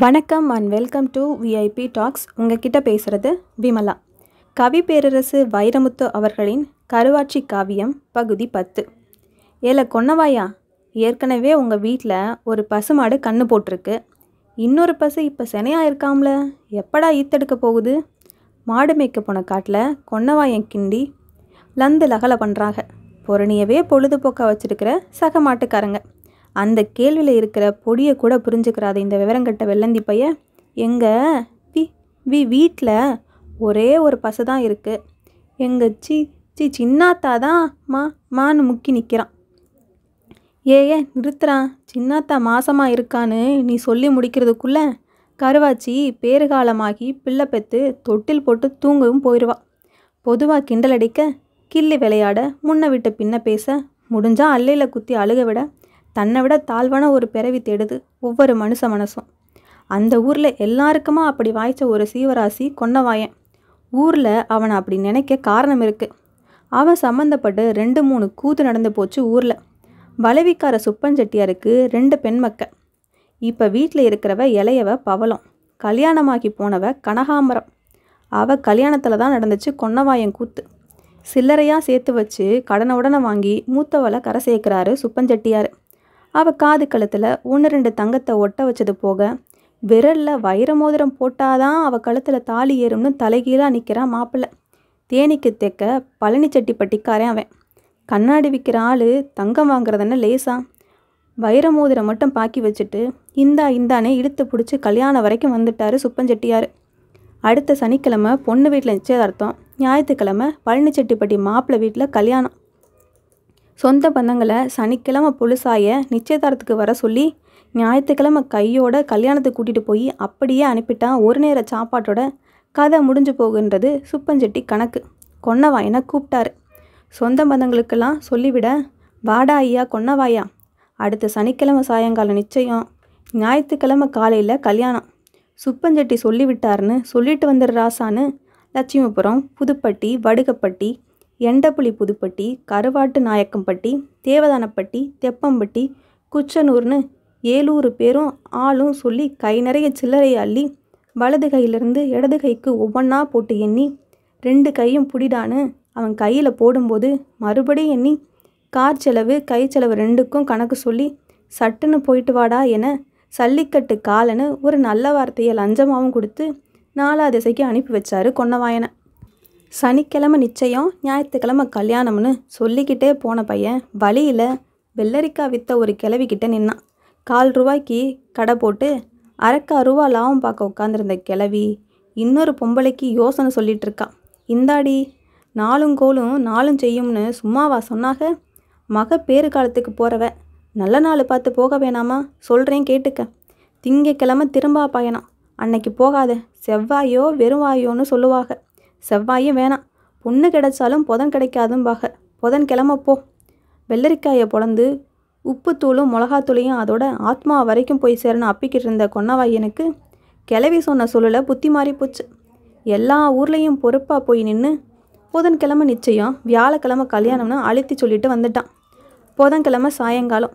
வணக்கம் and welcome to VIP talks உங்ககிட்ட பேசுகிறது விமலா கவி பேரரசு வைரமுத்து அவர்களின் கருவாட்சி காவியம் பகுதி பத்து ஏல கொன்னவாயா ஏற்கனவே உங்கள் வீட்டில் ஒரு பசுமாடு கண்ணு போட்டிருக்கு இன்னொரு பசு இப்போ செனையாக இருக்காம்ல எப்படா ஈத்தெடுக்க போகுது மாடு மேய்க்க போன காட்டில் கொன்னவாயன் கிண்டி லந்து லகலை பண்ணுறாங்க பொறணியவே பொழுதுபோக்காக வச்சுருக்கிற சக மாட்டுக்காரங்க அந்த கேள்வியில் இருக்கிற பொடியை கூட புரிஞ்சுக்கிறாத இந்த விவரங்கட்ட வெள்ளந்தி பையன் எங்கள் வி வி வீட்டில் ஒரே ஒரு பசு தான் இருக்குது எங்கள் சி சி சின்னாத்தா தான் மா மான்னு முக்கி நிற்கிறான் ஏ ஏ நிறுத்துறான் சின்னாத்தா மாசமாக இருக்கான்னு நீ சொல்லி முடிக்கிறதுக்குள்ளே கருவாச்சி பேறுகாலமாகி பிள்ளை பெற்று தொட்டில் போட்டு தூங்கவும் போயிடுவாள் பொதுவாக கிண்டல் அடிக்க கிள்ளி விளையாட முன்ன விட்டு பின்ன பேச முடிஞ்சால் அல்லையில் குத்தி அழுக விட தன்னை விட தாழ்வான ஒரு பிறவி தேடுது ஒவ்வொரு மனுஷ மனசும் அந்த ஊரில் எல்லாருக்குமா அப்படி வாய்ச்ச ஒரு சீவராசி கொன்னவாயன் ஊரில் அவனை அப்படி நினைக்க காரணம் இருக்குது அவன் சம்மந்தப்பட்டு ரெண்டு மூணு கூத்து நடந்து போச்சு ஊரில் பலவிக்கார சுப்பன் செட்டியாருக்கு ரெண்டு பெண்மக்க இப்போ வீட்டில் இருக்கிறவ இளையவ பவளம் கல்யாணமாகி போனவ கனகாம்பரம் அவ கல்யாணத்தில் தான் நடந்துச்சு கொன்னவாயன் கூத்து சில்லறையாக சேர்த்து வச்சு கடனை உடனே வாங்கி மூத்தவளை கரை சேர்க்கிறாரு சுப்பஞ்செட்டியாரு அவள் காது கழுத்தில் ஒன்று ரெண்டு தங்கத்தை ஒட்ட வச்சது போக விரலில் வைர மோதிரம் போட்டாதான் அவள் கழுத்தில் தாலி ஏறும்னு தலைகீழாக நிற்கிறான் மாப்பிள்ளை தேனிக்கு தேக்க பழனி சட்டி அவன் கண்ணாடி விற்கிற ஆள் தங்கம் வாங்குறதுன்னு லேசா வைர மோதிரம் மட்டும் பாக்கி வச்சுட்டு இந்தா இந்தானே இழுத்து பிடிச்சி கல்யாணம் வரைக்கும் வந்துட்டார் சுப்பஞ்செட்டியார் அடுத்த சனிக்கிழமை பொண்ணு வீட்டில் நிச்சயதார்த்தம் ஞாயிற்றுக்கிழமை பழனிச்செட்டிப்பட்டி மாப்பிள்ளை வீட்டில் கல்யாணம் சொந்த பந்தங்களை சனிக்கிழமை புழுசாய நிச்சயதாரத்துக்கு வர சொல்லி ஞாயிற்றுக்கிழமை கையோட கல்யாணத்துக்கு கூட்டிகிட்டு போய் அப்படியே அனுப்பிட்டா ஒரு நேர சாப்பாட்டோட கதை முடிஞ்சு போகுன்றது சுப்பஞ்செட்டி கணக்கு கொன்னவாயனை கூப்பிட்டாரு சொந்த பந்தங்களுக்கெல்லாம் சொல்லிவிட வாடா ஐயா கொன்னவாயா அடுத்த சனிக்கிழமை சாயங்காலம் நிச்சயம் ஞாயிற்றுக்கிழமை காலையில் கல்யாணம் சுப்பஞ்செட்டி சொல்லிவிட்டாருன்னு சொல்லிட்டு வந்துடுறாசான்னு லட்சுமிபுரம் புதுப்பட்டி வடுகப்பட்டி எண்டப்புலி புதுப்பட்டி கருவாட்டு நாயக்கம்பட்டி தேவதானப்பட்டி தெப்பம்பட்டி குச்சனூர்னு ஏழூறு பேரும் ஆளும் சொல்லி கை நிறைய சில்லறையை அள்ளி வலது கையிலிருந்து இடது கைக்கு ஒவ்வொன்றா போட்டு எண்ணி ரெண்டு கையும் பிடிடான்னு அவன் கையில் போடும்போது மறுபடியும் எண்ணி கார் செலவு கை செலவு ரெண்டுக்கும் கணக்கு சொல்லி சட்டுன்னு போயிட்டு வாடா என சல்லிக்கட்டு காலன்னு ஒரு நல்ல வார்த்தையை லஞ்சமாகவும் கொடுத்து நாலா திசைக்கு அனுப்பி வச்சாரு கொன்னவாயனை சனிக்கிழமை நிச்சயம் ஞாயிற்றுக்கிழமை கல்யாணம்னு சொல்லிக்கிட்டே போன பையன் வழியில் வெள்ளரிக்காய் விற்ற ஒரு கிளவிக்கிட்ட நின்னான் கால் ரூபாய்க்கு கடை போட்டு அரைக்கா ரூபா லாபம் பார்க்க உட்காந்துருந்த கிளவி இன்னொரு பொம்பளைக்கு யோசனை சொல்லிகிட்டு இருக்கான் இந்தாடி நாலும் கோலும் நாலும் செய்யும்னு சும்மாவா சொன்னாக மக பேறு காலத்துக்கு போகிறவ நல்ல நாள் பார்த்து போக வேணாமா சொல்கிறேன் கேட்டுக்க திங்கக்கிழமை திரும்ப பயணம் அன்னைக்கு போகாத செவ்வாயோ வெறுவாயோன்னு சொல்லுவாங்க செவ்வாயும் வேணாம் பொண்ணு கிடைச்சாலும் புதன் கிடைக்காதும்பாக புதன் கிளம்பப்போ வெள்ளரிக்காயை பொழந்து உப்புத்தூளும் மிளகாத்தூளையும் அதோட ஆத்மா வரைக்கும் போய் சேரணும் அப்பிக்கிட்டு இருந்த கொன்னவாயனுக்கு கிளவி சொன்ன சூழலை புத்தி மாறி போச்சு எல்லா ஊர்லேயும் பொறுப்பாக போய் நின்று புதன்கிழமை நிச்சயம் வியாழக்கிழமை கல்யாணம்னு அழுத்தி சொல்லிட்டு வந்துட்டான் புதன்கிழமை சாயங்காலம்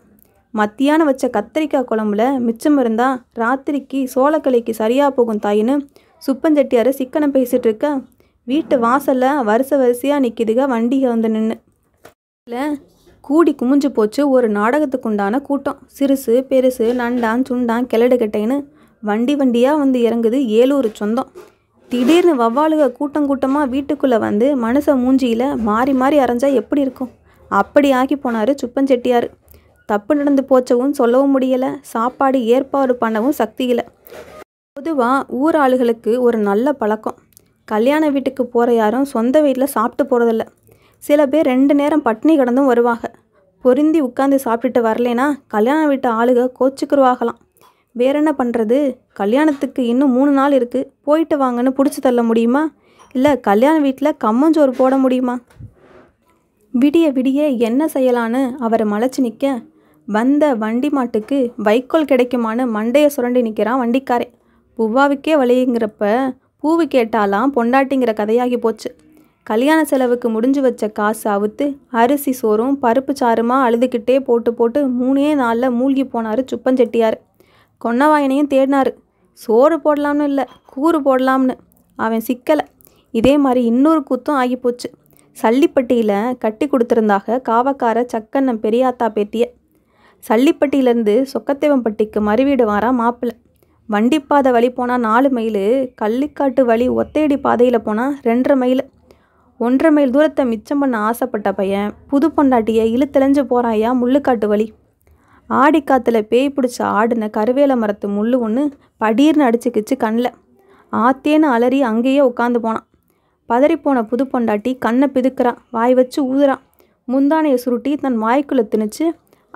மத்தியானம் வச்ச கத்தரிக்காய் குழம்புல மிச்சம் இருந்தால் ராத்திரிக்கு சோளக்கலைக்கு சரியாக போகும் தாயின்னு சுப்பஞ்செட்டியார் சிக்கனம் பேசிகிட்டு இருக்க வீட்டு வாசலில் வரிசை வரிசையாக நிற்கிதுக வண்டிக வந்து நின்று இல்லை கூடி குமிஞ்சு போச்சு ஒரு நாடகத்துக்குண்டான கூட்டம் சிறுசு பெருசு நண்டான் சுண்டான் கிளடு கட்டைன்னு வண்டி வண்டியாக வந்து இறங்குது ஏழூர் சொந்தம் திடீர்னு வவ்வாளுக கூட்டம் கூட்டமாக வீட்டுக்குள்ளே வந்து மனுஷ மூஞ்சியில் மாறி மாறி அரைஞ்சா எப்படி இருக்கும் அப்படி ஆக்கி போனார் சுப்பஞ்செட்டியார் தப்பு நடந்து போச்சவும் சொல்லவும் முடியலை சாப்பாடு ஏற்பாடு பண்ணவும் சக்தி இல்லை பொதுவாக ஊர் ஆளுகளுக்கு ஒரு நல்ல பழக்கம் கல்யாண வீட்டுக்கு போகிற யாரும் சொந்த வீட்டில் சாப்பிட்டு போகிறதில்ல சில பேர் ரெண்டு நேரம் பட்னி கிடந்தும் வருவாங்க பொருந்தி உட்காந்து சாப்பிட்டுட்டு வரலேன்னா கல்யாண வீட்டு ஆளுக கோச்சுக்குருவாகலாம் வேற என்ன பண்ணுறது கல்யாணத்துக்கு இன்னும் மூணு நாள் இருக்குது போயிட்டு வாங்கன்னு பிடிச்சி தள்ள முடியுமா இல்லை கல்யாண வீட்டில் கம்மஞ்சோறு போட முடியுமா விடிய விடிய என்ன செய்யலான்னு அவரை மலைச்சி நிற்க வந்த வண்டி மாட்டுக்கு வைக்கோல் கிடைக்குமான்னு மண்டையை சுரண்டி நிற்கிறான் வண்டிக்காரன் பூவாவுக்கே வழியுங்கிறப்ப பூவு கேட்டாலாம் பொண்டாட்டிங்கிற கதையாகி போச்சு கல்யாண செலவுக்கு முடிஞ்சு வச்ச காசு அவுத்து அரிசி சோறும் பருப்பு சாருமா அழுதுகிட்டே போட்டு போட்டு மூணே நாளில் மூழ்கி போனார் சுப்பஞ்செட்டியார் கொன்னவாயனையும் தேடினார் சோறு போடலாம்னு இல்லை கூறு போடலாம்னு அவன் சிக்கலை இதே மாதிரி இன்னொரு கூத்தும் ஆகி போச்சு சல்லிப்பட்டியில் கட்டி கொடுத்துருந்தாக காவக்கார சக்கண்ணன் பெரியாத்தா பேத்திய சல்லிப்பட்டியிலேருந்து சொக்கத்தேவம்பட்டிக்கு மறுவீடு வாரா மாப்பிள்ளை வண்டிப்பாதை வழி போனால் நாலு மைல் கள்ளிக்காட்டு வழி ஒத்தையடி பாதையில் போனால் ரெண்டரை மைல் ஒன்றரை மைல் தூரத்தை மிச்சம் பண்ண ஆசைப்பட்ட பையன் புது பொண்டாட்டியை இழுத்தெலைஞ்சு போகிறாயா முள்ளுக்காட்டு வழி ஆடிக்காத்தில் பேய் பிடிச்ச ஆடின கருவேல மரத்து முள் ஒன்று படீர்னு அடிச்சுக்கிச்சு கண்ணில் ஆத்தேன்னு அலறி அங்கேயே உட்காந்து போனான் பதறிப்போன புது பொண்டாட்டி கண்ணை பிதுக்கிறான் வாய் வச்சு ஊதுறான் முந்தானையை சுருட்டி தன் வாய்க்குள்ளே திணிச்சு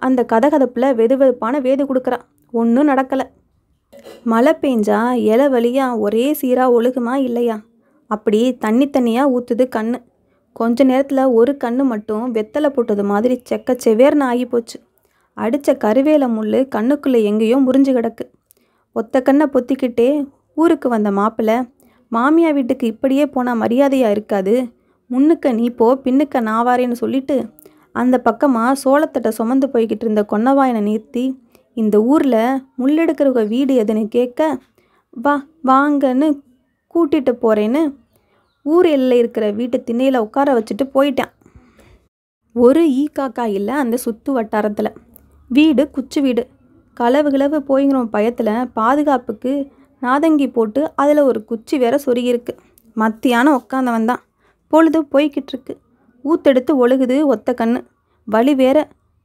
அந்த கதகதப்பில் வெதுவெதுப்பான வேது கொடுக்குறான் ஒன்றும் நடக்கலை மழை பெஞ்சா இலை வழியா ஒரே சீராக ஒழுகுமா இல்லையா அப்படி தண்ணி தண்ணியாக ஊற்றுது கண்ணு கொஞ்ச நேரத்தில் ஒரு கண்ணு மட்டும் வெத்தலை போட்டது மாதிரி செக்க செவேர்னு ஆகி போச்சு அடித்த கருவேல முள் கண்ணுக்குள்ளே எங்கேயோ முறிஞ்சு கிடக்கு ஒத்த கண்ணை பொத்திக்கிட்டே ஊருக்கு வந்த மாப்பிள்ளை மாமியா வீட்டுக்கு இப்படியே போனால் மரியாதையாக இருக்காது முன்னுக்க நீ போ பின்னுக்க நான் வாரேன்னு சொல்லிட்டு அந்த பக்கமாக சோளத்தட்டை சுமந்து போய்கிட்டு இருந்த கொன்னவாயனை நிறுத்தி இந்த ஊரில் முள்ளெடுக்கிறவங்க வீடு எதுன்னு கேட்க வா வாங்கன்னு கூட்டிகிட்டு போகிறேன்னு ஊர் எல்லை இருக்கிற வீட்டு திண்ணையில் உட்கார வச்சுட்டு போயிட்டேன் ஒரு ஈ காக்கா இல்லை அந்த சுற்று வட்டாரத்தில் வீடு குச்சி வீடு களவு கிளவு போய்ங்கிற பயத்தில் பாதுகாப்புக்கு நாதங்கி போட்டு அதில் ஒரு குச்சி வேற சொருகியிருக்கு மத்தியானம் உட்காந்தவன் தான் பொழுது போய்கிட்டுருக்கு ஊத்தெடுத்து ஒழுகுது ஒத்த கண்ணு வழி வேற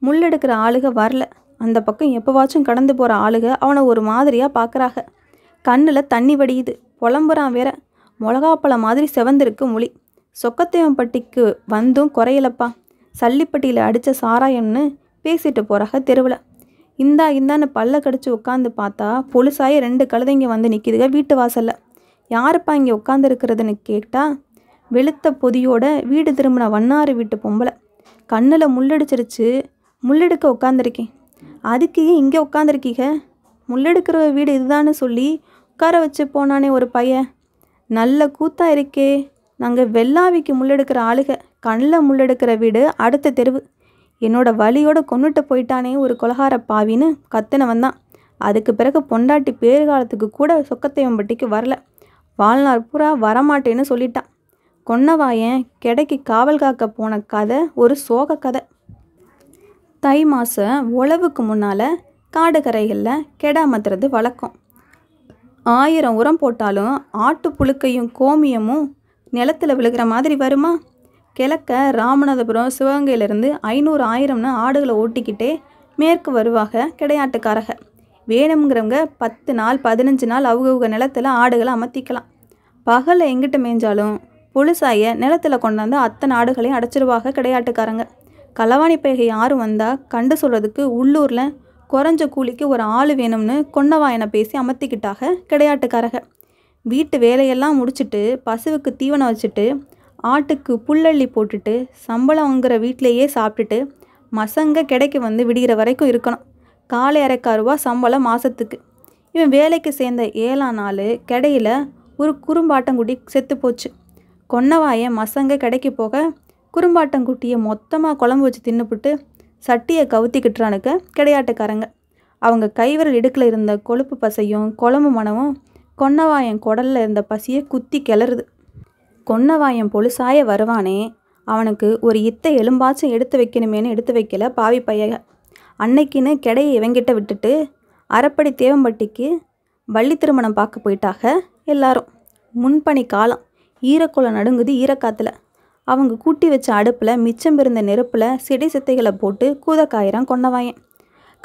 முள்ளெடுக்கிற ஆளுக வரல அந்த பக்கம் எப்போவாச்சும் கடந்து போகிற ஆளுக அவனை ஒரு மாதிரியாக பார்க்குறாங்க கண்ணில் தண்ணி வடியுது புலம்புறான் வேற மிளகாப்பழம் மாதிரி செவந்திருக்கு மொழி சொக்கத்தேவம்பட்டிக்கு வந்தும் குறையலப்பா சல்லிப்பட்டியில் அடித்த சாராயம்னு பேசிட்டு போகிறாங்க தெருவில் இந்தா இந்தான்னு பல்ல கடிச்சு உட்காந்து பார்த்தா பொலிசாயி ரெண்டு கழுதைங்க வந்து நிற்கிதுக வீட்டு வாசலில் யாருப்பா இங்கே உட்காந்துருக்கிறதுன்னு கேட்டால் வெளுத்த பொதியோட வீடு திரும்பின வண்ணாறு வீட்டு பொம்பளை கண்ணில் முள்ளடிச்சிருச்சு முள்ளெடுக்க உட்காந்துருக்கேன் அதுக்கு ஏன் இங்கே உட்காந்துருக்கீங்க முள்ளெடுக்கிற வீடு இதுதான்னு சொல்லி உட்கார வச்சு போனானே ஒரு பையன் நல்ல கூத்தா இருக்கே நாங்கள் வெள்ளாவிக்கு முள்ளெடுக்கிற ஆளுக கண்ணில் முள்ளெடுக்கிற வீடு அடுத்த தெருவு என்னோட வழியோட கொண்டுட்டு போயிட்டானே ஒரு கொலகார பாவின்னு கத்தினவன் தான் அதுக்கு பிறகு பொண்டாட்டி பேறுகாலத்துக்கு கூட சொக்கத்தையம்பட்டிக்கு வரல வாழ்நாள் பூரா வரமாட்டேன்னு சொல்லிட்டான் கொன்னவாயன் கிடைக்கு காவல் காக்க போன கதை ஒரு சோக கதை தை மாத உழவுக்கு முன்னால் காடுகரைகளில் கெடாமத்துறது வழக்கம் ஆயிரம் உரம் போட்டாலும் ஆட்டு புழுக்கையும் கோமியமும் நிலத்தில் விழுகிற மாதிரி வருமா கிழக்க ராமநாதபுரம் சிவகங்கையிலேருந்து ஐநூறு ஆயிரம்னு ஆடுகளை ஓட்டிக்கிட்டே மேற்கு வருவாக கிடையாட்டுக்காரக வேணுங்கிறவங்க பத்து நாள் பதினஞ்சு நாள் அவங்கவுங்க நிலத்தில் ஆடுகளை அமர்த்திக்கலாம் பகலில் எங்கிட்டு மேய்ஞ்சாலும் புழுசாய நிலத்தில் கொண்டாந்து அத்தனை ஆடுகளையும் அடைச்சிருவாக கிடையாட்டுக்காரங்க பேகை யார் வந்தால் கண்டு சொல்கிறதுக்கு உள்ளூரில் குறைஞ்ச கூலிக்கு ஒரு ஆள் வேணும்னு கொன்னவாயனை பேசி அமர்த்திக்கிட்டாக கிடையாட்டுக்காரக வீட்டு வேலையெல்லாம் முடிச்சுட்டு பசுவுக்கு தீவனம் வச்சுட்டு ஆட்டுக்கு புல்லள்ளி போட்டுட்டு சம்பளங்கிற வீட்டிலையே சாப்பிட்டுட்டு மசங்க கிடைக்கு வந்து விடுகிற வரைக்கும் இருக்கணும் காலை அரைக்காரூபா சம்பளம் மாதத்துக்கு இவன் வேலைக்கு சேர்ந்த ஏழாம் நாள் கிடையில ஒரு குறும்பாட்டங்குடி செத்து போச்சு கொன்னவாயை மசங்க கிடைக்கு போக குட்டியை மொத்தமாக குழம்பு வச்சு தின்னுப்புட்டு சட்டியை கவுத்திக்கிட்டுறானுக்க கிடையாட்டுக்காரங்க அவங்க கைவிரல் இடுக்கில் இருந்த கொழுப்பு பசையும் குழம்பு மனமும் கொன்னவாயன் குடலில் இருந்த பசியை குத்தி கிளறுது கொன்னவாயன் பொழுசாய வருவானே அவனுக்கு ஒரு இத்தை எலும்பாச்சும் எடுத்து வைக்கணுமேனு எடுத்து வைக்கல பாவி பையக அன்னைக்குன்னு கிடையை இவங்கிட்ட விட்டுட்டு அறப்படி தேவம்பட்டிக்கு வள்ளி திருமணம் பார்க்க போயிட்டாக எல்லாரும் முன்பணி காலம் ஈரக்குளம் நடுங்குது ஈரக்காத்தில் அவங்க கூட்டி வச்ச அடுப்பில் மிச்சம் இருந்த நெருப்பில் சிடை சித்தைகளை போட்டு கூதக்காயிரம் கொண்டவாயன்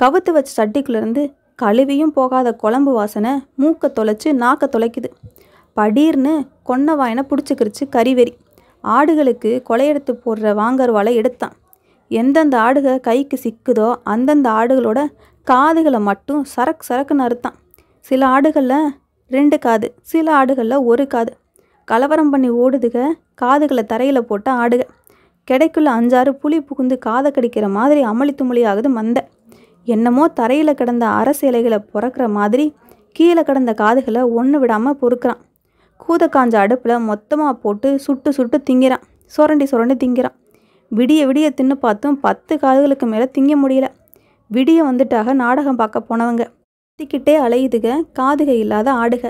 கவுத்து வச்ச சட்டிக்குள்ளேருந்து கழுவியும் போகாத குழம்பு வாசனை மூக்கை தொலைச்சி நாக்க தொலைக்குது படீர்னு கொன்னவாயனை பிடிச்சிக்கிருச்சு கறிவெறி ஆடுகளுக்கு கொலையெடுத்து போடுற வாங்கர்வாலை எடுத்தான் எந்தெந்த ஆடுக கைக்கு சிக்குதோ அந்தந்த ஆடுகளோட காதுகளை மட்டும் சரக்கு சரக்குன்னு அறுத்தான் சில ஆடுகளில் ரெண்டு காது சில ஆடுகளில் ஒரு காது கலவரம் பண்ணி ஓடுதுக காதுகளை தரையில் போட்டு ஆடுக கிடைக்குள்ள அஞ்சாறு புலி புகுந்து காதை கடிக்கிற மாதிரி அமளி துமளியாகுது மந்த என்னமோ தரையில் கிடந்த அரசு இலைகளை புறக்கிற மாதிரி கீழே கிடந்த காதுகளை ஒன்று விடாமல் பொறுக்கிறான் கூத காஞ்ச அடுப்பில் மொத்தமாக போட்டு சுட்டு சுட்டு திங்கிறான் சுரண்டி சுரண்டி திங்கிறான் விடிய விடிய தின்னு பார்த்தும் பத்து காதுகளுக்கு மேலே திங்க முடியல விடிய வந்துட்டாக நாடகம் பார்க்க போனவங்க திக்கிட்டே அலையுதுக காதுக இல்லாத ஆடுக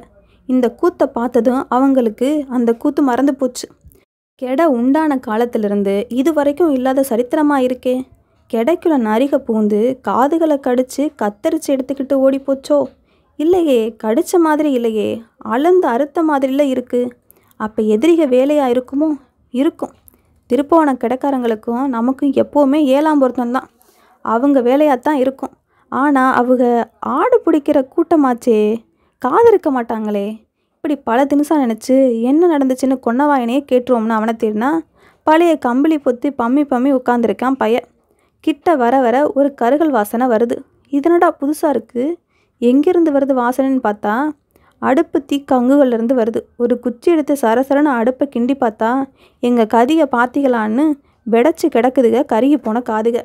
இந்த கூத்தை பார்த்ததும் அவங்களுக்கு அந்த கூத்து மறந்து போச்சு கெட உண்டான காலத்திலிருந்து இது வரைக்கும் இல்லாத சரித்திரமாக இருக்கே கெடைக்குள்ள நரிக பூந்து காதுகளை கடிச்சு கத்தரிச்சு எடுத்துக்கிட்டு ஓடி போச்சோ இல்லையே கடித்த மாதிரி இல்லையே அளந்து அறுத்த மாதிரில இருக்குது அப்போ எதிரிக வேலையாக இருக்குமோ இருக்கும் திருப்போன கிடைக்காரங்களுக்கும் நமக்கும் எப்போவுமே ஏழாம் பொருத்தம்தான் அவங்க வேலையாக தான் இருக்கும் ஆனால் அவங்க ஆடு பிடிக்கிற கூட்டமாச்சே காதலிக்க மாட்டாங்களே இப்படி பல தினுசாக நினச்சி என்ன நடந்துச்சுன்னு கொன்னவாயனையே கேட்டுருவோம்னு அவனை தேடினா பழைய கம்பளி பொத்தி பம்மி பம்மி உட்காந்துருக்கான் பையன் கிட்ட வர வர ஒரு கருகல் வாசனை வருது இதனடா புதுசாக இருக்குது எங்கேருந்து வருது வாசனைன்னு பார்த்தா அடுப்பு கங்குகள்லேருந்து வருது ஒரு குச்சி எடுத்து சரசரன்னு அடுப்பை கிண்டி பார்த்தா எங்கள் கதியை பார்த்திகளான்னு வெடச்சி கிடக்குதுக கருகி போன காதுக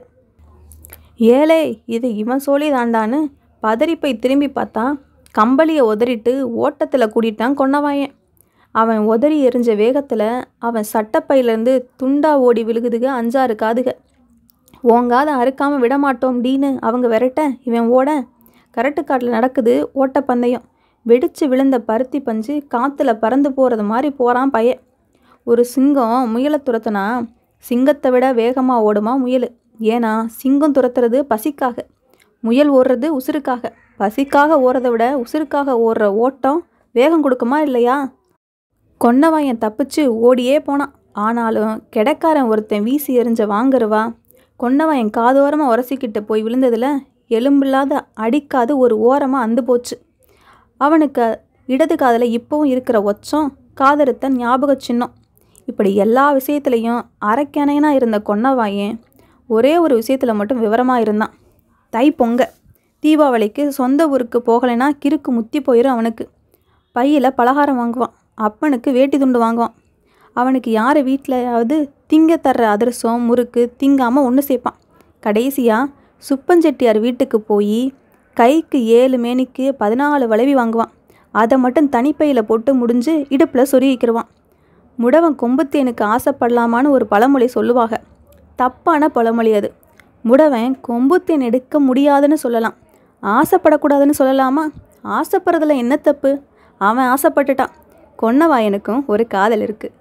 ஏழே இது இவன் சோழி தாண்டான்னு பதறிப்பை திரும்பி பார்த்தா கம்பளியை உதறிட்டு ஓட்டத்தில் கூட்டிட்டான் கொன்னவாயன் அவன் உதறி எரிஞ்ச வேகத்தில் அவன் சட்டப்பையிலேருந்து துண்டா ஓடி விழுகுதுக அஞ்சாறு காதுக ஓங்காத அறுக்காமல் விடமாட்டோம் டீனு அவங்க விரட்ட இவன் ஓட கரட்டு காட்டில் நடக்குது ஓட்டப்பந்தயம் வெடிச்சு விழுந்த பருத்தி பஞ்சு காற்றுல பறந்து போகிறது மாதிரி போகிறான் பைய ஒரு சிங்கம் முயலை துரத்துனா சிங்கத்தை விட வேகமாக ஓடுமா முயல் ஏன்னா சிங்கம் துரத்துறது பசிக்காக முயல் ஓடுறது உசுருக்காக பசிக்காக ஓடுறதை விட உசுருக்காக ஓடுற ஓட்டம் வேகம் கொடுக்குமா இல்லையா கொன்னவாயன் என் தப்பிச்சு ஓடியே போனான் ஆனாலும் கிடைக்காரன் ஒருத்தன் வீசி எறிஞ்ச வாங்கருவா கொன்னவாயன் என் காதோரமாக உரசிக்கிட்டு போய் விழுந்ததில் எலும்பில்லாத அடிக்காது ஒரு ஓரமாக அந்து போச்சு அவனுக்கு இடது காதில் இப்போவும் இருக்கிற ஒச்சம் காதறுத்த ஞாபக சின்னம் இப்படி எல்லா விஷயத்துலையும் அரைக்கணையனாக இருந்த கொன்னவாயன் ஒரே ஒரு விஷயத்தில் மட்டும் விவரமாக இருந்தான் தை பொங்கல் தீபாவளிக்கு சொந்த ஊருக்கு போகலைன்னா கிறுக்கு முத்தி போயிடும் அவனுக்கு பையில் பலகாரம் வாங்குவான் அப்பனுக்கு வேட்டி துண்டு வாங்குவான் அவனுக்கு யார் வீட்டிலையாவது திங்க தர்ற அதிரசம் முறுக்கு திங்காமல் ஒன்று சேர்ப்பான் கடைசியாக சுப்பஞ்செட்டியார் வீட்டுக்கு போய் கைக்கு ஏழு மேனிக்கு பதினாலு வளைவி வாங்குவான் அதை மட்டும் தனிப்பையில் போட்டு முடிஞ்சு இடுப்பில் சொருகிக்கிடுவான் முடவன் கொம்புத்தேனுக்கு ஆசைப்படலாமான்னு ஒரு பழமொழி சொல்லுவாங்க தப்பான பழமொழி அது முடவன் கொம்புத்தேன் எடுக்க முடியாதுன்னு சொல்லலாம் ஆசைப்படக்கூடாதுன்னு சொல்லலாமா ஆசைப்படுறதுல என்ன தப்பு அவன் ஆசைப்பட்டுட்டான் கொன்னவாயனுக்கும் ஒரு காதல் இருக்குது